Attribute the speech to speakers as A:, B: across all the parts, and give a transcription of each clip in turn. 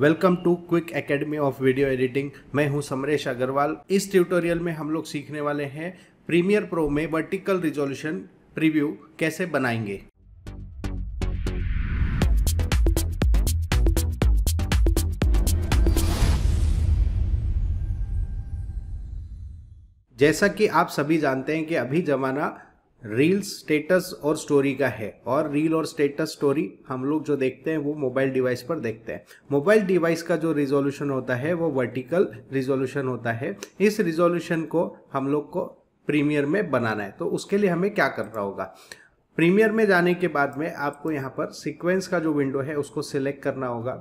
A: welcome to quick academy of video editing मैं हूं समरेश अग्रवाल इस ट्यूटोरियल में हम लोग सीखने वाले हैं प्रीमियर प्रो में वर्टिकल रिजोल्यूशन प्रीव्यू कैसे बनाएंगे जैसा कि आप सभी जानते हैं कि अभी ज़माना रील्स स्टेटस और स्टोरी का है और रील और स्टेटस स्टोरी हम लोग जो देखते हैं वो मोबाइल डिवाइस पर देखते हैं मोबाइल डिवाइस का जो रिजोल्यूशन होता है वो वर्टिकल रिजोल्यूशन होता है इस रिजोल्यूशन को हम लोग को प्रीमियर में बनाना है तो उसके लिए हमें क्या करना होगा प्रीमियर में जाने के बाद में आपको यहाँ पर सिक्वेंस का जो विंडो है उसको सिलेक्ट करना होगा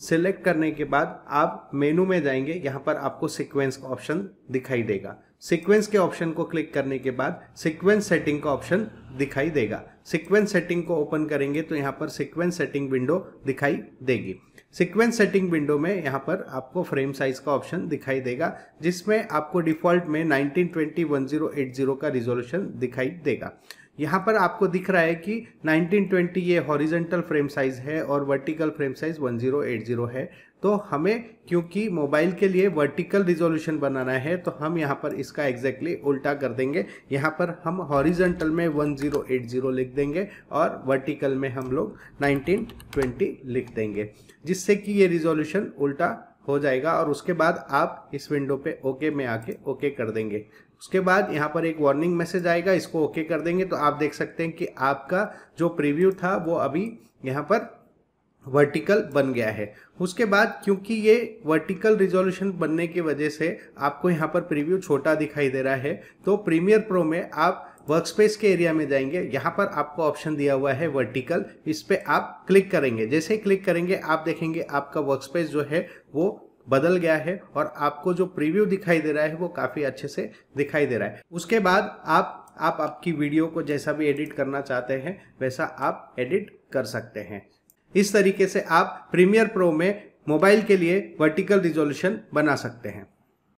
A: सेलेक्ट करने के बाद आप मेनू में जाएंगे यहाँ पर आपको सीक्वेंस का ऑप्शन दिखाई देगा सीक्वेंस के ऑप्शन को क्लिक करने के बाद सीक्वेंस सेटिंग का ऑप्शन दिखाई देगा सीक्वेंस सेटिंग को ओपन करेंगे तो यहाँ पर सीक्वेंस सेटिंग विंडो दिखाई देगी सीक्वेंस सेटिंग विंडो में यहाँ पर आपको फ्रेम साइज का ऑप्शन दिखाई देगा जिसमें आपको डिफॉल्ट में 1920 1080 का रिजोल्यूशन दिखाई देगा यहाँ पर आपको दिख रहा है कि 1920 ये हॉरिजेंटल फ्रेम साइज़ है और वर्टिकल फ्रेम साइज़ 1080 है तो हमें क्योंकि मोबाइल के लिए वर्टिकल रिजोल्यूशन बनाना है तो हम यहाँ पर इसका एग्जैक्टली exactly उल्टा कर देंगे यहाँ पर हम हॉरिजेंटल में 1080 लिख देंगे और वर्टिकल में हम लोग 1920 लिख देंगे जिससे कि ये रिजोल्यूशन उल्टा हो जाएगा और उसके बाद आप इस विंडो पे ओके में आके ओके कर देंगे उसके बाद यहाँ पर एक वार्निंग मैसेज आएगा इसको ओके कर देंगे तो आप देख सकते हैं कि आपका जो प्रीव्यू था वो अभी यहाँ पर वर्टिकल बन गया है उसके बाद क्योंकि ये वर्टिकल रिजोल्यूशन बनने की वजह से आपको यहाँ पर प्रीव्यू छोटा दिखाई दे रहा है तो प्रीमियर प्रो में आप वर्कस्पेस के एरिया में जाएंगे यहाँ पर आपको ऑप्शन दिया हुआ है वर्टिकल इस पर आप क्लिक करेंगे जैसे ही क्लिक करेंगे आप देखेंगे आपका वर्कस्पेस जो है वो बदल गया है और आपको जो प्रीव्यू दिखाई दे रहा है वो काफ़ी अच्छे से दिखाई दे रहा है उसके बाद आप आप आपकी वीडियो को जैसा भी एडिट करना चाहते हैं वैसा आप एडिट कर सकते हैं इस तरीके से आप प्रीमियर प्रो में मोबाइल के लिए वर्टिकल रिजोल्यूशन बना सकते हैं